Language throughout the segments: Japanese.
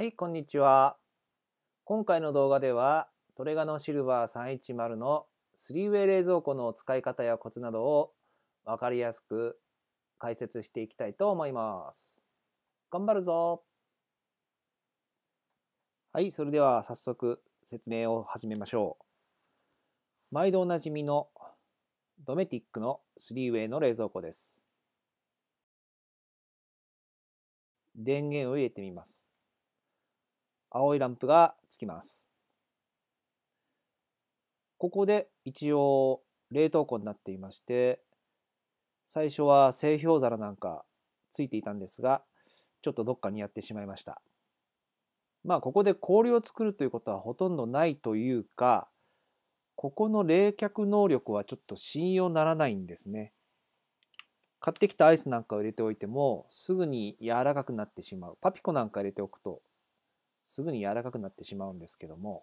はい、こんにちは。今回の動画では、トレガノシルバー310の 3way 冷蔵庫の使い方やコツなどを分かりやすく解説していきたいと思います。頑張るぞはい、それでは早速説明を始めましょう。毎度おなじみのドメティックの 3way の冷蔵庫です。電源を入れてみます。青いランプがつきます。ここで一応冷凍庫になっていまして、最初は製氷皿なんかついていたんですが、ちょっとどっかにやってしまいました。まあここで氷を作るということはほとんどないというか、ここの冷却能力はちょっと信用ならないんですね。買ってきたアイスなんかを入れておいてもすぐに柔らかくなってしまう。パピコなんか入れておくとすぐに柔らかくなってしまうんですけども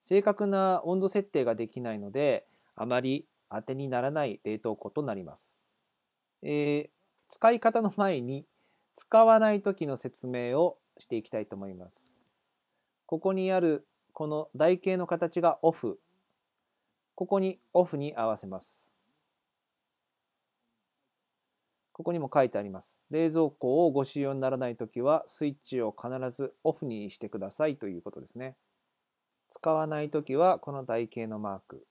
正確な温度設定ができないのであまり当てにならない冷凍庫となります、えー、使い方の前に使わない時の説明をしていきたいと思いますここにあるこの台形の形がオフここにオフに合わせますここにも書いてあります。冷蔵庫をご使用にならないときは、スイッチを必ずオフにしてくださいということですね。使わないときは、この台形のマーク。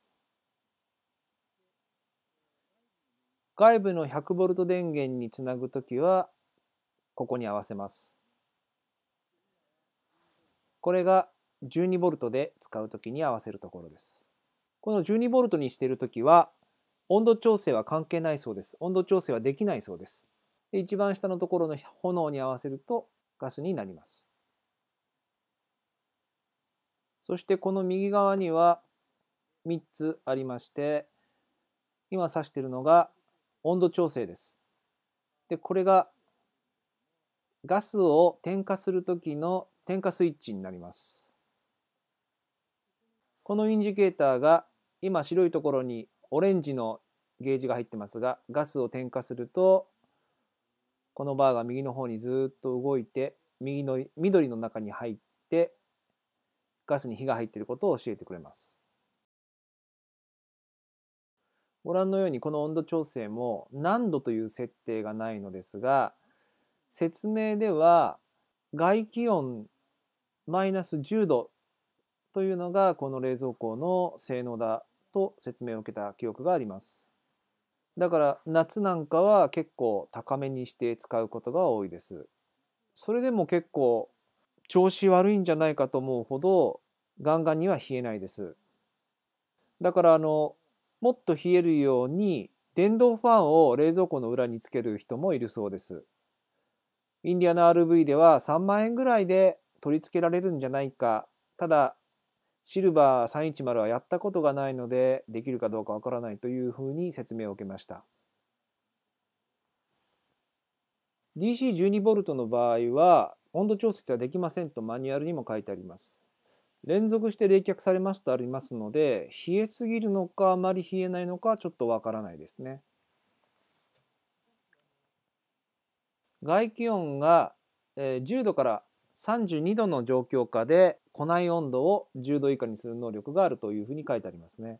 外部の 100V 電源につなぐときは、ここに合わせます。これが 12V で使うときに合わせるところです。この 12V にしているときは、温度調整は関係ないそうです。温度調整はできないそうです。一番下のところの炎に合わせるとガスになります。そしてこの右側には3つありまして、今指しているのが温度調整です。で、これがガスを点火する時の点火スイッチになります。このインジケーターが今白いところにオレンジのゲージが入ってますがガスを点火するとこのバーが右の方にずっと動いて右の緑の中に入ってガスに火が入っていることを教えてくれます。ご覧のようにこの温度調整も何度という設定がないのですが説明では外気温マイナス10度というのがこの冷蔵庫の性能だと説明を受けた記憶があります。だから夏なんかは結構高めにして使うことが多いです。それでも結構調子悪いんじゃないかと思うほどガンガンには冷えないです。だからあのもっと冷えるように電動ファンを冷蔵庫の裏につける人もいるそうです。インディアナ RV では3万円ぐらいで取り付けられるんじゃないかただシルバー310はやったことがないのでできるかどうかわからないというふうに説明を受けました。DC12V の場合は温度調節はできませんとマニュアルにも書いてあります。連続して冷却されますとありますので冷えすぎるのかあまり冷えないのかちょっとわからないですね。外気温が10度から32度の状況下で庫内温度を10度以下にする能力があるというふうに書いてありますね。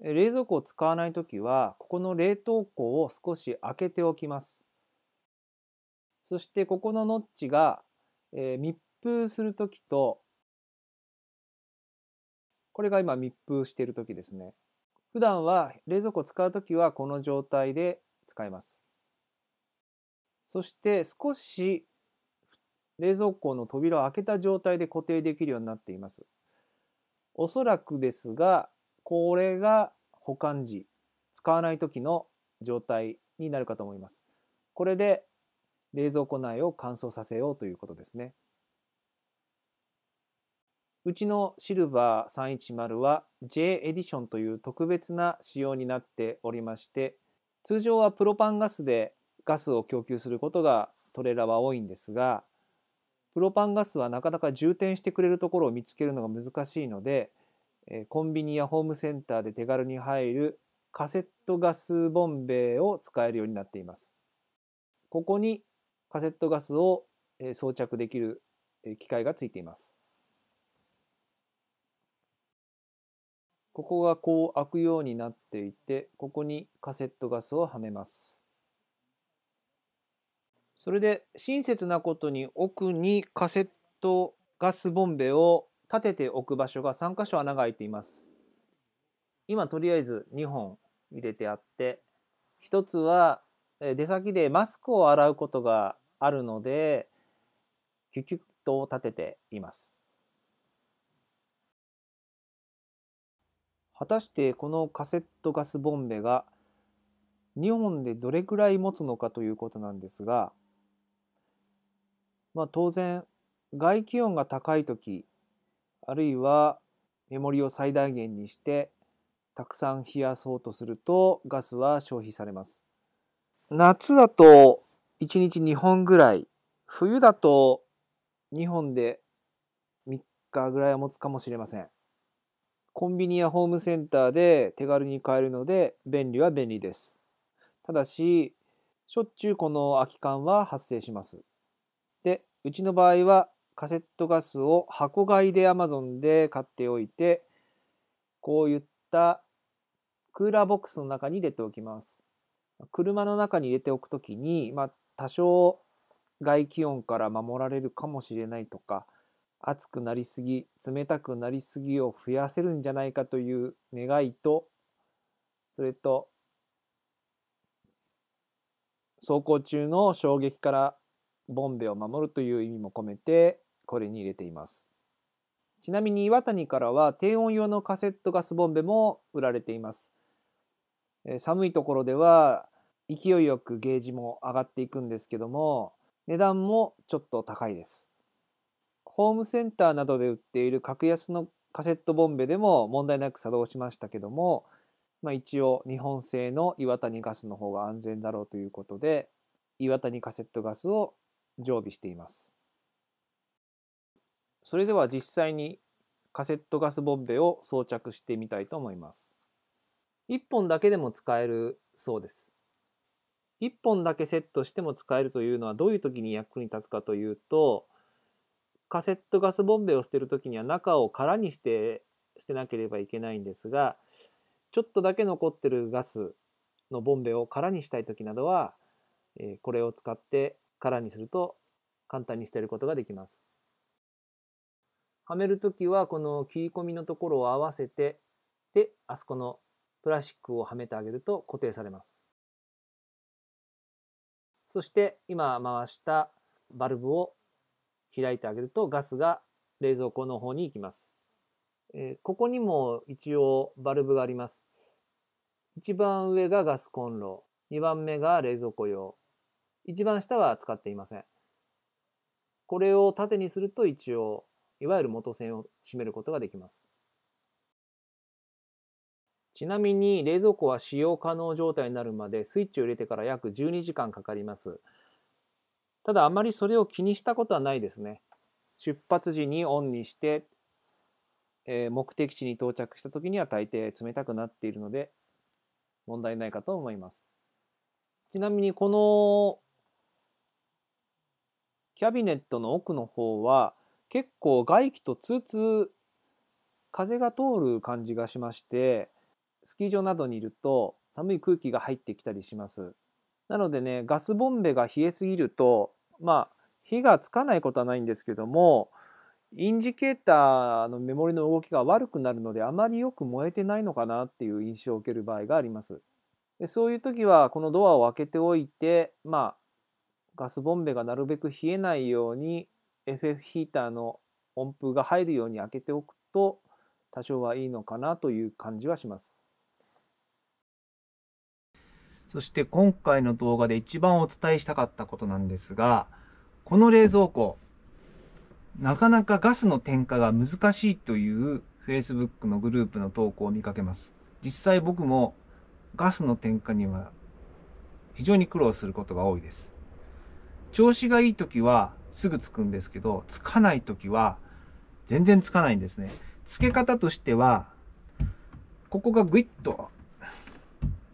冷蔵庫を使わない時はここの冷凍庫を少し開けておきます。そしてここのノッチが、えー、密封する時とこれが今密封している時ですね。普段は冷蔵庫を使う時はこの状態で使います。そして少し冷蔵庫の扉を開けた状態で固定できるようになっています。おそらくですが、これが保管時、使わない時の状態になるかと思います。これで冷蔵庫内を乾燥させようということですね。うちのシルバー310は J エディションという特別な仕様になっておりまして通常はプロパンガスでガスを供給することがトレーラーは多いんですがプロパンガスはなかなか充填してくれるところを見つけるのが難しいので、えコンビニやホームセンターで手軽に入るカセットガスボンベを使えるようになっています。ここにカセットガスを装着できる機械がついています。ここがこう開くようになっていて、ここにカセットガスをはめます。それで親切なことに奥にカセットガスボンベを立てておく場所が3箇所穴が開いています。今とりあえず2本入れてあって1つは出先でマスクを洗うことがあるのでキュキュッと立てています。果たしてこのカセットガスボンベが2本でどれくらい持つのかということなんですがまあ、当然外気温が高い時あるいは目盛りを最大限にしてたくさん冷やそうとするとガスは消費されます。夏だと1日2本ぐらい冬だと2本で3日ぐらいは持つかもしれません。コンビニやホームセンターで手軽に買えるので便利は便利です。ただししょっちゅうこの空き缶は発生します。うちの場合はカセットガスを箱買いで Amazon で買っておいて、こういったクーラーボックスの中に入れておきます。車の中に入れておくときに、まあ、多少外気温から守られるかもしれないとか、暑くなりすぎ、冷たくなりすぎを増やせるんじゃないかという願いと、それと、走行中の衝撃からボンベを守るという意味も込めてこれに入れていますちなみに岩谷からは低温用のカセットガスボンベも売られています寒いところでは勢いよくゲージも上がっていくんですけども値段もちょっと高いですホームセンターなどで売っている格安のカセットボンベでも問題なく作動しましたけども、まあ、一応日本製の岩谷ガスの方が安全だろうということで岩谷カセットガスを常備しています。それでは実際にカセットガスボンベを装着してみたいと思います。1本だけでも使えるそうです。1本だけセットしても使えるというのはどういう時に役に立つかというとカセットガスボンベを捨てる時には中を空にして捨てなければいけないんですがちょっとだけ残ってるガスのボンベを空にしたい時などはこれを使って空にすると簡単に捨てることができます。はめる時はこの切り込みのところを合わせてであそこのプラスチックをはめてあげると固定されます。そして今回したバルブを開いてあげるとガスが冷蔵庫の方に行きます。えここにも一応バルブがあります。一番上がガスコンロ、二番目が冷蔵庫用、一番下は使っていません。これを縦にすると一応いわゆる元線を締めることができます。ちなみに冷蔵庫は使用可能状態になるまでスイッチを入れてから約12時間かかります。ただあまりそれを気にしたことはないですね。出発時にオンにして、えー、目的地に到着した時には大抵冷たくなっているので問題ないかと思います。ちなみにこのキャビネットの奥の方は結構外気と通通風が通る感じがしましてスキー場などにいると寒い空気が入ってきたりしますなのでねガスボンベが冷えすぎるとまあ火がつかないことはないんですけどもインジケーターのメモリの動きが悪くなるのであまりよく燃えてないのかなっていう印象を受ける場合がありますでそういう時はこのドアを開けておいてまあガスボンベがなるべく冷えないように FF ヒーターの温風が入るように開けておくと多少はいいのかなという感じはします。そして今回の動画で一番お伝えしたかったことなんですが、この冷蔵庫、なかなかガスの点火が難しいという Facebook のグループの投稿を見かけます。実際僕もガスの点火には非常に苦労することが多いです。調子がいい時はすぐつくんですけど、つかない時は全然つかないんですね。付け方としては、ここがグイッと、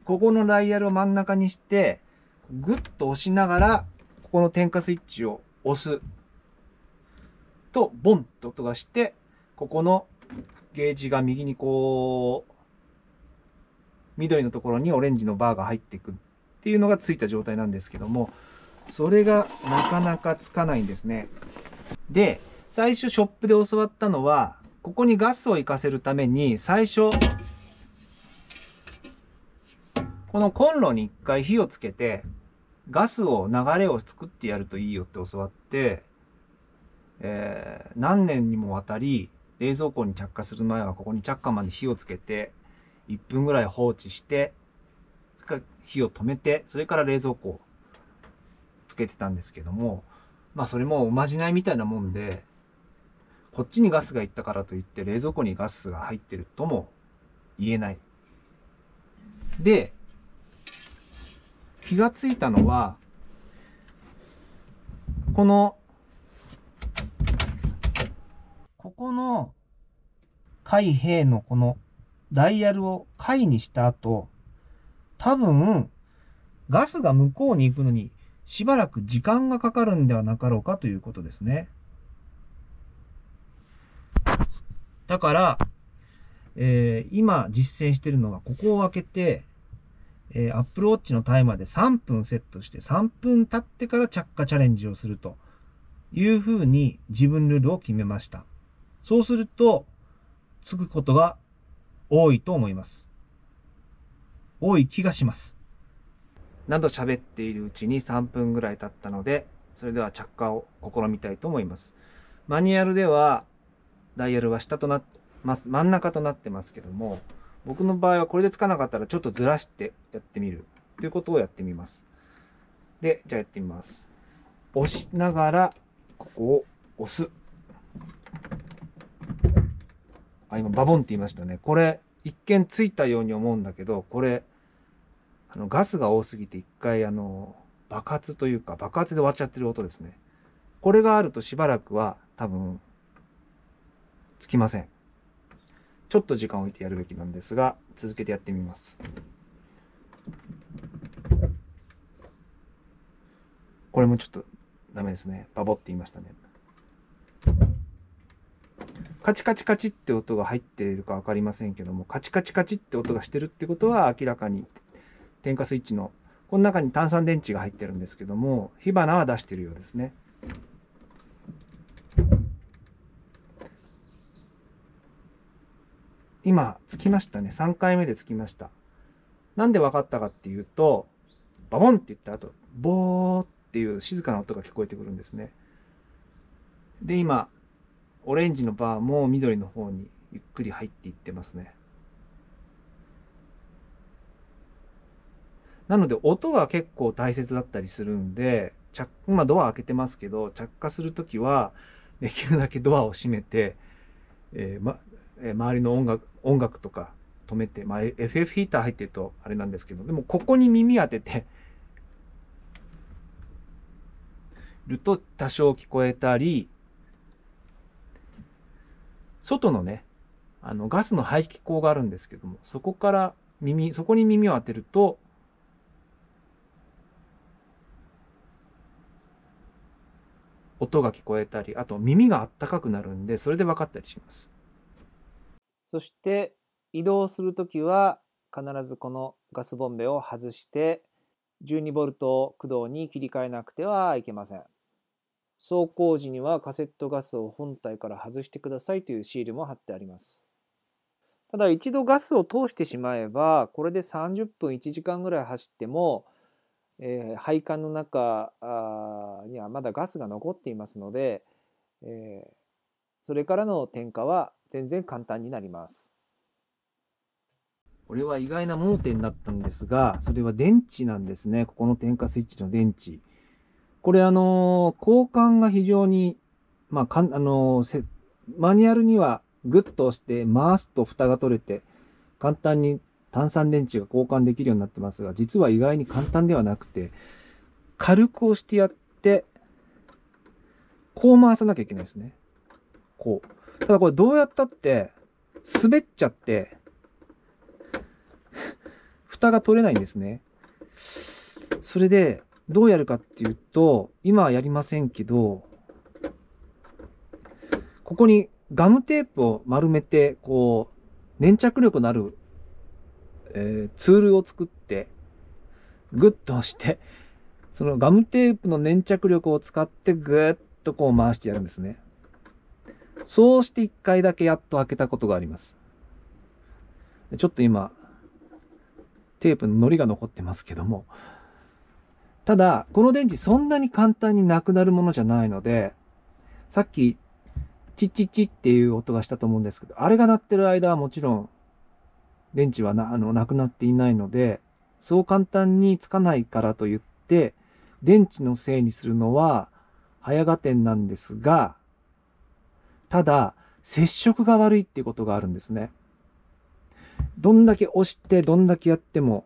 ここのダイヤルを真ん中にして、グッと押しながら、ここの点火スイッチを押す。と、ボンと音がして、ここのゲージが右にこう、緑のところにオレンジのバーが入っていくっていうのがついた状態なんですけども、それがなかなかつかないんですね。で、最初ショップで教わったのは、ここにガスを活かせるために、最初、このコンロに一回火をつけて、ガスを流れを作ってやるといいよって教わって、えー、何年にもわたり、冷蔵庫に着火する前はここに着火まで火をつけて、1分ぐらい放置して、それから火を止めて、それから冷蔵庫をつけてたんですけども、まあそれもおまじないみたいなもんで、こっちにガスがいったからといって冷蔵庫にガスが入ってるとも言えない。で、気がついたのは、この、ここの開閉のこのダイヤルを解にした後、多分、ガスが向こうに行くのにしばらく時間がかかるんではなかろうかということですね。だから、えー、今実践しているのはここを開けて、えー、Apple Watch のタイマーで3分セットして、3分経ってから着火チャレンジをするというふうに自分ルールを決めました。そうすると、つくことが多いと思います。多い気がします。など喋っているうちに3分ぐらい経ったので、それでは着火を試みたいと思います。マニュアルでは、ダイヤルは下となってます、真ん中となってますけども、僕の場合はこれでつかなかったらちょっとずらしてやってみるということをやってみます。で、じゃあやってみます。押しながら、ここを押す。あ、今、バボンって言いましたね。これ、一見ついたように思うんだけど、これ、あのガスが多すぎて一回あの爆発というか爆発で終わっちゃってる音ですね。これがあるとしばらくは多分つきません。ちょっと時間を置いてやるべきなんですが、続けてやってみます。これもちょっとダメですね。バボって言いましたね。カチカチカチって音が入っているか分かりませんけども、カチカチカチって音がしてるってことは明らかに点火スイッチの、この中に炭酸電池が入ってるんですけども、火花は出してるようですね。今、つきましたね。3回目でつきました。なんで分かったかっていうと、バボンって言った後、ボーっていう静かな音が聞こえてくるんですね。で、今、オレンジのバーも緑の方にゆっくり入っていってますね。なので音が結構大切だったりするんで、今ドア開けてますけど、着火するときは、できるだけドアを閉めて、えー、ま、えー、周りの音楽、音楽とか止めて、まあ、FF ヒーター入ってるとあれなんですけど、でもここに耳当ててると多少聞こえたり、外のね、あのガスの排気口があるんですけども、そこから耳、そこに耳を当てると音が聞こえたり、あと耳があったかくなるんで、それで分かったりします。そして移動するときは必ずこのガスボンベを外して 12V 駆動に切り替えなくてはいけません。走行時にはカセットガスを本体から外してくださいというシールも貼ってあります。ただ一度ガスを通してしまえばこれで30分1時間ぐらい走ってもえー、配管の中にはまだガスが残っていますので、えー、それからの点火は全然簡単になります。これは意外な盲点だったんですが、それは電池なんですね。ここの点火スイッチの電池。これあのー、交換が非常に、まあ、かん、あのー、マニュアルにはグッと押して回すと蓋が取れて簡単に炭酸電池が交換できるようになってますが、実は意外に簡単ではなくて、軽く押してやって、こう回さなきゃいけないですね。こう。ただこれどうやったって、滑っちゃって、蓋が取れないんですね。それで、どうやるかっていうと、今はやりませんけど、ここにガムテープを丸めて、こう、粘着力のあるえー、ツールを作って、グッと押して、そのガムテープの粘着力を使ってグーッとこう回してやるんですね。そうして一回だけやっと開けたことがあります。ちょっと今、テープの糊が残ってますけども。ただ、この電池そんなに簡単になくなるものじゃないので、さっき、チッチッチっていう音がしたと思うんですけど、あれが鳴ってる間はもちろん電池はな、あの、なくなっていないので、そう簡単につかないからと言って、電池のせいにするのは、早合点なんですが、ただ、接触が悪いっていうことがあるんですね。どんだけ押して、どんだけやっても、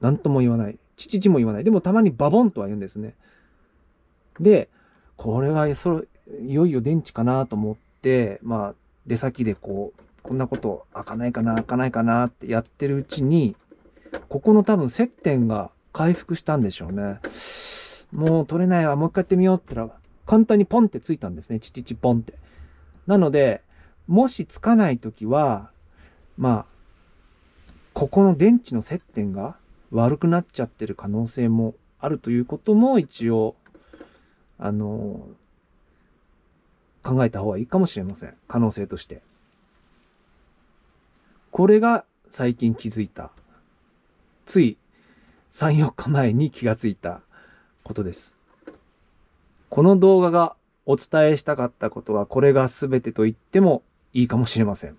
何とも言わない。父も言わない。でもたまにバボンとは言うんですね。で、これはそ、いよいよ電池かなと思って、まあ、出先でこう、こんなこと開かないかな、開かないかなってやってるうちに、ここの多分接点が回復したんでしょうね。もう取れないわ、もう一回やってみようって言ったら、簡単にポンってついたんですね。チチチポンって。なので、もしつかないときは、まあ、ここの電池の接点が悪くなっちゃってる可能性もあるということも一応、あの考えた方がいいかもしれません。可能性として。これが最近気づいた。つい3、4日前に気がついたことです。この動画がお伝えしたかったことは、これが全てと言ってもいいかもしれません。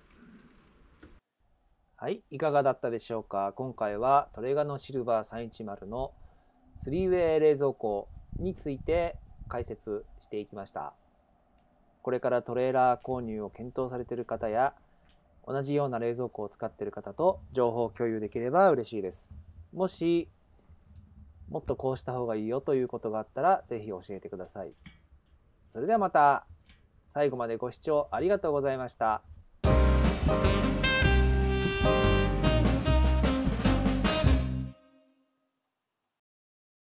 はい、いかがだったでしょうか。今回はトレガノシルバー310の 3way 冷蔵庫について解説していきました。これからトレーラー購入を検討されている方や、同じような冷蔵庫を使っている方と情報共有できれば嬉しいです。もし、もっとこうした方がいいよということがあったら、ぜひ教えてください。それではまた、最後までご視聴ありがとうございました。